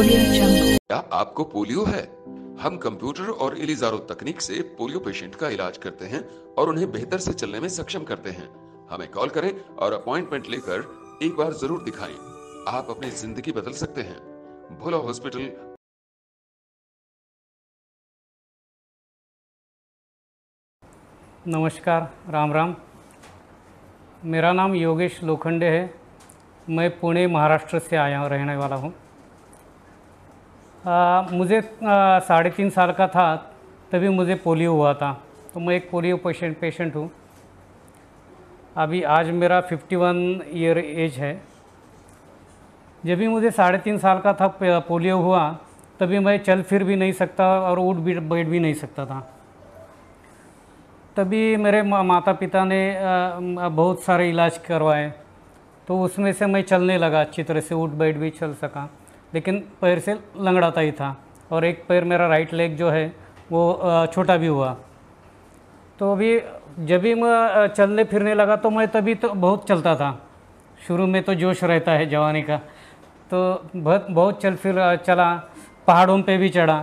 क्या आपको पोलियो है हम कंप्यूटर और इलिजारो तकनीक से पोलियो पेशेंट का इलाज करते हैं और उन्हें बेहतर से चलने में सक्षम करते हैं हमें कॉल करें और अपॉइंटमेंट लेकर एक बार जरूर दिखाएं। आप अपनी जिंदगी बदल सकते हैं भोला हॉस्पिटल नमस्कार राम राम मेरा नाम योगेश लोखंडे है मैं पुणे महाराष्ट्र से आया रहने वाला हूँ आ, मुझे साढ़े तीन साल का था तभी मुझे पोलियो हुआ था तो मैं एक पोलियो पेशेंट पेशेंट हूँ अभी आज मेरा 51 ईयर एज है जब भी मुझे साढ़े तीन साल का था पोलियो हुआ तभी मैं चल फिर भी नहीं सकता और उठ भी बैठ भी नहीं सकता था तभी मेरे माता पिता ने बहुत सारे इलाज करवाए तो उसमें से मैं चलने लगा अच्छी तरह से उठ बैठ भी चल सका लेकिन पैर से लंगड़ाता ही था और एक पैर मेरा राइट लेग जो है वो छोटा भी हुआ तो अभी जब भी मैं चलने फिरने लगा तो मैं तभी तो बहुत चलता था शुरू में तो जोश रहता है जवानी का तो बहुत बहुत चल फिर चला पहाड़ों पे भी चढ़ा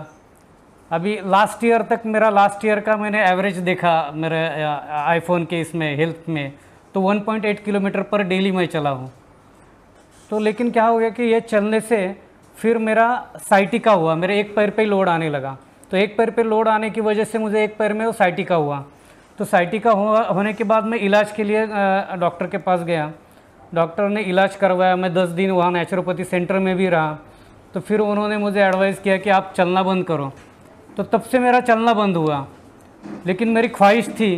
अभी लास्ट ईयर तक मेरा लास्ट ईयर का मैंने एवरेज देखा मेरे आईफोन के इसमें हेल्थ में तो 1.8 किलोमीटर पर डेली मैं चला हूँ तो लेकिन क्या हो गया कि ये चलने से फिर मेरा साइटिका हुआ मेरे एक पैर पे लोड आने लगा तो एक पैर पे लोड आने की वजह से मुझे एक पैर में वो साइटिका हुआ तो साइटिका हुआ होने के बाद मैं इलाज के लिए डॉक्टर के पास गया डॉक्टर ने इलाज करवाया मैं दस दिन वहाँ नेचुरोपैथी सेंटर में भी रहा तो फिर उन्होंने मुझे एडवाइस किया कि आप चलना बंद करो तो तब से मेरा चलना बंद हुआ लेकिन मेरी ख्वाहिश थी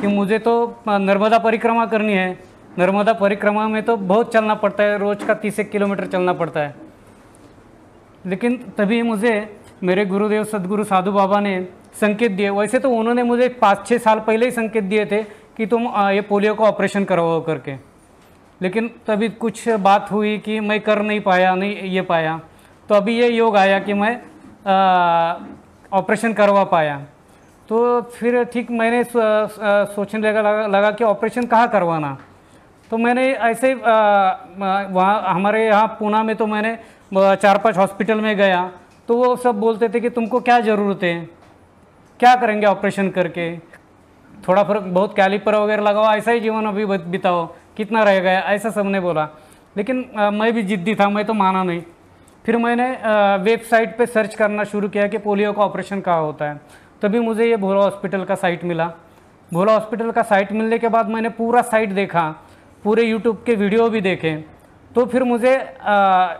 कि मुझे तो नर्मदा परिक्रमा करनी है नर्मदा परिक्रमा में तो बहुत चलना पड़ता है रोज़ का तीस एक किलोमीटर चलना पड़ता है लेकिन तभी मुझे मेरे गुरुदेव सदगुरु साधु बाबा ने संकेत दिए वैसे तो उन्होंने मुझे पाँच छः साल पहले ही संकेत दिए थे कि तुम ये पोलियो का ऑपरेशन करवाओ करके लेकिन तभी कुछ बात हुई कि मैं कर नहीं पाया नहीं ये पाया तो अभी ये योग आया कि मैं ऑपरेशन करवा पाया तो फिर ठीक मैंने सोचने लगा लगा, कि ऑपरेशन कहाँ करवाना तो मैंने ऐसे वहाँ हमारे यहाँ पूना में तो मैंने चार पांच हॉस्पिटल में गया तो वो सब बोलते थे कि तुमको क्या ज़रूरत है क्या करेंगे ऑपरेशन करके थोड़ा फर्क बहुत कैलिपर वगैरह लगाओ ऐसा ही जीवन अभी बिताओ कितना रह गया ऐसा सबने बोला लेकिन आ, मैं भी जिद्दी था मैं तो माना नहीं फिर मैंने वेबसाइट पे सर्च करना शुरू किया कि पोलियो का ऑपरेशन कहाँ होता है तभी मुझे ये भोला हॉस्पिटल का साइट मिला भोला हॉस्पिटल का साइट मिलने के बाद मैंने पूरा साइट देखा पूरे यूट्यूब के वीडियो भी देखे तो फिर मुझे आ,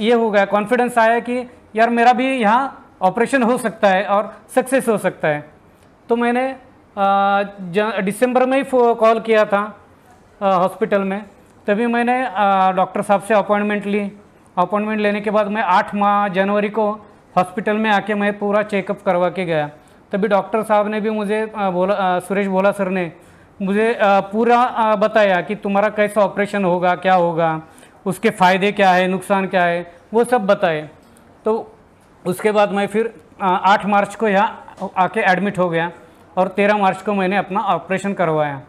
ये हो गया कॉन्फिडेंस आया कि यार मेरा भी यहाँ ऑपरेशन हो सकता है और सक्सेस हो सकता है तो मैंने दिसंबर में ही कॉल किया था हॉस्पिटल में तभी मैंने डॉक्टर साहब से अपॉइंटमेंट ली अपॉइंटमेंट लेने के बाद मैं आठ माह जनवरी को हॉस्पिटल में आके मैं पूरा चेकअप करवा के गया तभी डॉक्टर साहब ने भी मुझे बोला सुरेश भोला सर ने मुझे पूरा बताया कि तुम्हारा कैसा ऑपरेशन होगा क्या होगा उसके फ़ायदे क्या है नुकसान क्या है वो सब बताए तो उसके बाद मैं फिर आठ मार्च को यहाँ आके एडमिट हो गया और तेरह मार्च को मैंने अपना ऑपरेशन करवाया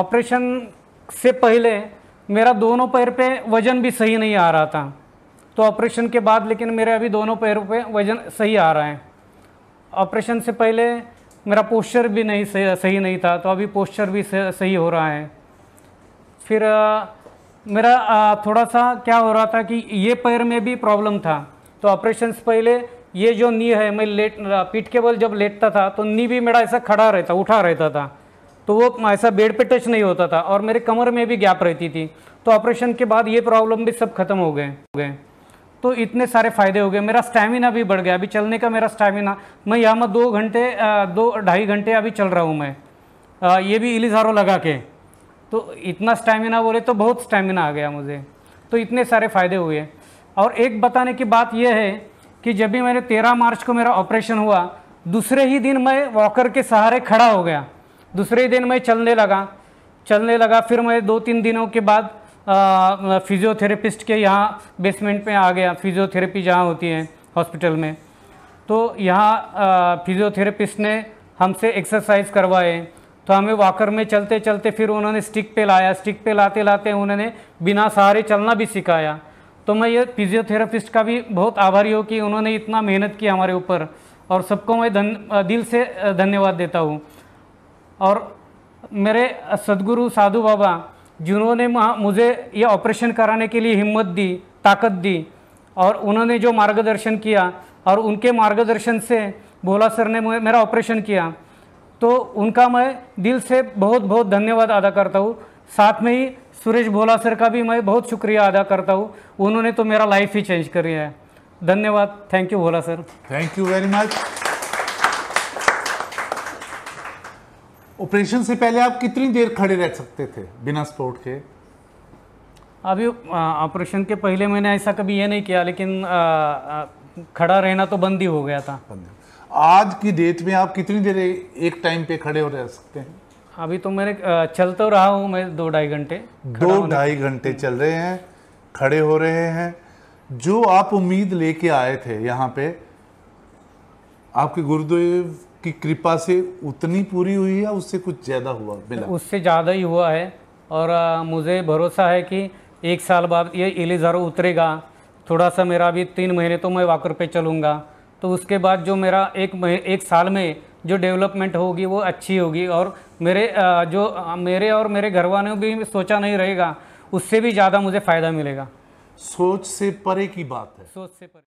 ऑपरेशन से पहले मेरा दोनों पैर पे वज़न भी सही नहीं आ रहा था तो ऑपरेशन के बाद लेकिन मेरे अभी दोनों पैरों पे वज़न सही आ रहा है ऑपरेशन से पहले मेरा पोस्चर भी नहीं सही, नहीं था तो अभी पोस्चर भी सही हो रहा है फिर मेरा थोड़ा सा क्या हो रहा था कि ये पैर में भी प्रॉब्लम था तो से पहले ये जो नी है मैं लेट पीठ के बल जब लेटता था तो नी भी मेरा ऐसा खड़ा रहता उठा रहता था तो वो ऐसा बेड पे टच नहीं होता था और मेरे कमर में भी गैप रहती थी तो ऑपरेशन के बाद ये प्रॉब्लम भी सब खत्म हो गए हो गए तो इतने सारे फ़ायदे हो गए मेरा स्टैमिना भी बढ़ गया अभी चलने का मेरा स्टैमिना मैं यहाँ मैं दो घंटे दो ढाई घंटे अभी चल रहा हूँ मैं आ, ये भी इलिजारो लगा के तो इतना स्टैमिना बोले तो बहुत स्टैमिना आ गया मुझे तो इतने सारे फ़ायदे हुए और एक बताने की बात यह है कि जब भी मैंने तेरह मार्च को मेरा ऑपरेशन हुआ दूसरे ही दिन मैं वॉकर के सहारे खड़ा हो गया दूसरे ही दिन मैं चलने लगा चलने लगा फिर मैं दो तीन दिनों के बाद फिज़ियोथेरेपिस्ट के यहाँ बेसमेंट में आ गया फिज़ियोथेरेपी जहाँ होती है हॉस्पिटल में तो यहाँ फिज़ियोथेरेपिस्ट ने हमसे एक्सरसाइज करवाए तो हमें वाकर में चलते चलते फिर उन्होंने स्टिक पे लाया स्टिक पे लाते लाते उन्होंने बिना सहारे चलना भी सिखाया तो मैं ये फिजियोथेरेपिस्ट का भी बहुत आभारी हूँ कि उन्होंने इतना मेहनत की हमारे ऊपर और सबको मैं धन दिल से धन्यवाद देता हूँ और मेरे सदगुरु साधु बाबा जिन्होंने मुझे ये ऑपरेशन कराने के लिए हिम्मत दी ताकत दी और उन्होंने जो मार्गदर्शन किया और उनके मार्गदर्शन से भोला सर ने मेरा ऑपरेशन किया तो उनका मैं दिल से बहुत बहुत धन्यवाद अदा करता हूँ साथ में ही सुरेश भोला सर का भी मैं बहुत शुक्रिया अदा करता हूँ उन्होंने तो मेरा लाइफ ही चेंज कर दिया है धन्यवाद thank you Bhola sir thank you very much operation से पहले आप कितनी देर खड़े रह सकते थे बिना सपोर्ट के अभी ऑपरेशन के पहले मैंने ऐसा कभी ये नहीं किया लेकिन आ, आ, खड़ा रहना तो बंद ही हो गया था आज की डेट में आप कितनी देर एक टाइम पे खड़े हो रह सकते हैं अभी तो मैंने चल तो रहा हूँ मैं दो ढाई घंटे दो ढाई घंटे चल रहे हैं खड़े हो रहे हैं जो आप उम्मीद लेके आए थे यहाँ पे आपके गुरुदेव की कृपा से उतनी पूरी हुई है उससे कुछ ज़्यादा हुआ मिला उससे ज़्यादा ही हुआ है और आ, मुझे भरोसा है कि एक साल बाद ये इलेजारो उतरेगा थोड़ा सा मेरा भी तीन महीने तो मैं वाकर पे चलूँगा तो उसके बाद जो मेरा एक एक साल में जो डेवलपमेंट होगी वो अच्छी होगी और मेरे आ, जो आ, मेरे और मेरे घर वालों भी सोचा नहीं रहेगा उससे भी ज़्यादा मुझे फ़ायदा मिलेगा सोच से परे की बात है सोच से परे